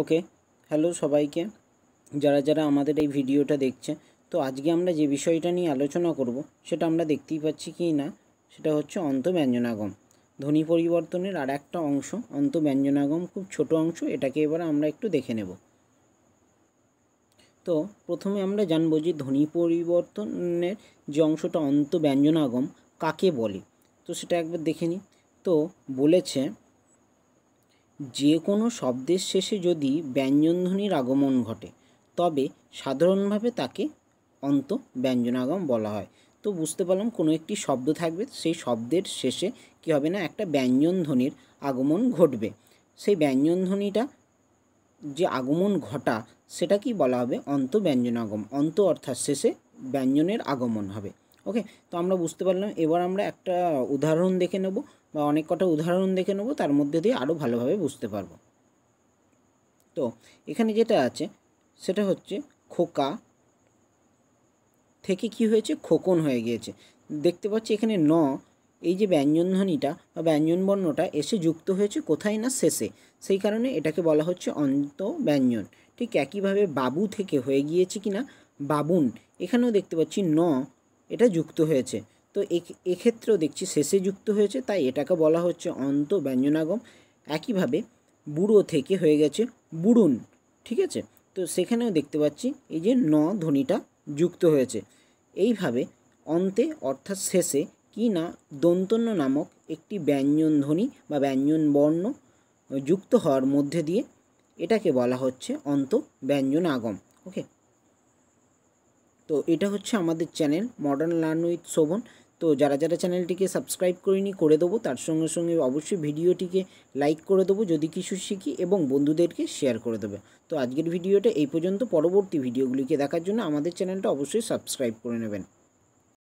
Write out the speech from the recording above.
okay hello সবাইকে যারা যারা আমাদের এই ভিডিওটা দেখছে তো আজকে আমরা যে বিষয়টা নিয়ে আলোচনা করব সেটা আমরা দেখতেই পাচ্ছি কি না সেটা হচ্ছে অন্তব্যঞ্জনাগম ধ্বনি পরিবর্তনের আর একটা অংশ অন্তব্যঞ্জনাগম খুব ছোট অংশ এটাকে এবার আমরা একটু দেখে নেব তো প্রথমে আমরা জানবো যে ধ্বনি পরিবর্তনের যে অংশটা অন্তব্যঞ্জনাগম কাকে বলে তো সেটা একবার দেখে নিই তো বলেছে যে কোনো শব্দের শেষে যদি ব্যঞ্জনধ্বনির আগমন ঘটে তবে সাধারণভাবে তাকে অন্ত ব্যঞ্জনাগম বলা হয় তো বুঝতে পারলাম কোনো একটি শব্দ থাকবে সেই শব্দের শেষে কি হবে না একটা ব্যঞ্জনধ্বনির আগমন ঘটবে সেই ব্যঞ্জনধ্বনিটা যে আগমন ঘটা সেটা কি বলা হবে অন্ত ব্যঞ্জনাগম অন্ত অর্থাৎ শেষে ব্যঞ্জনের আগমন হবে ওকে তো আমরা বুঝতে পারলাম এবার আমরা একটা উদাহরণ দেখে নেব বা অনেক কটা উদাহরণ দেখে নেব তার মধ্যে দিয়ে আরও ভালোভাবে বুঝতে পারবো তো এখানে যেটা আছে সেটা হচ্ছে খোকা থেকে কি হয়েছে খোকন হয়ে গিয়েছে দেখতে পাচ্ছি এখানে ন এই যে ব্যঞ্জনধ্বনিটা বা ব্যঞ্জনবর্ণটা এসে যুক্ত হয়েছে কোথায় না শেষে সেই কারণে এটাকে বলা হচ্ছে অন্ত ব্যঞ্জন ঠিক একইভাবে বাবু থেকে হয়ে গিয়েছে কি না বাবুন এখানেও দেখতে পাচ্ছি ন এটা যুক্ত হয়েছে তো এক্ষেত্রেও দেখছি শেষে যুক্ত হয়েছে তাই এটাকে বলা হচ্ছে অন্ত ব্যঞ্জনাগম একইভাবে বুড়ো থেকে হয়ে গেছে বুড়ুন ঠিক আছে তো সেখানেও দেখতে পাচ্ছি এই যে ন ধ্বনিটা যুক্ত হয়েছে এইভাবে অন্তে অর্থাৎ শেষে কি না দন্তন্য নামক একটি ব্যঞ্জন ধ্বনি বা ব্যঞ্জন বর্ণ যুক্ত হওয়ার মধ্যে দিয়ে এটাকে বলা হচ্ছে অন্ত ব্যঞ্জন আগম ওকে তো এটা হচ্ছে আমাদের channel modern learn with Shobhan তো যারা যারা চ্যানেলটিকে সাবস্ক্রাইব করিনি করে দেবো তার সঙ্গে সঙ্গে অবশ্যই ভিডিওটিকে লাইক করে দেবো যদি কিছু শিখি এবং বন্ধুদেরকে শেয়ার করে দেবে তো আজকের ভিডিওটা এই পর্যন্ত পরবর্তী ভিডিওগুলিকে দেখার জন্য আমাদের চ্যানেলটা অবশ্যই সাবস্ক্রাইব করে নেবেন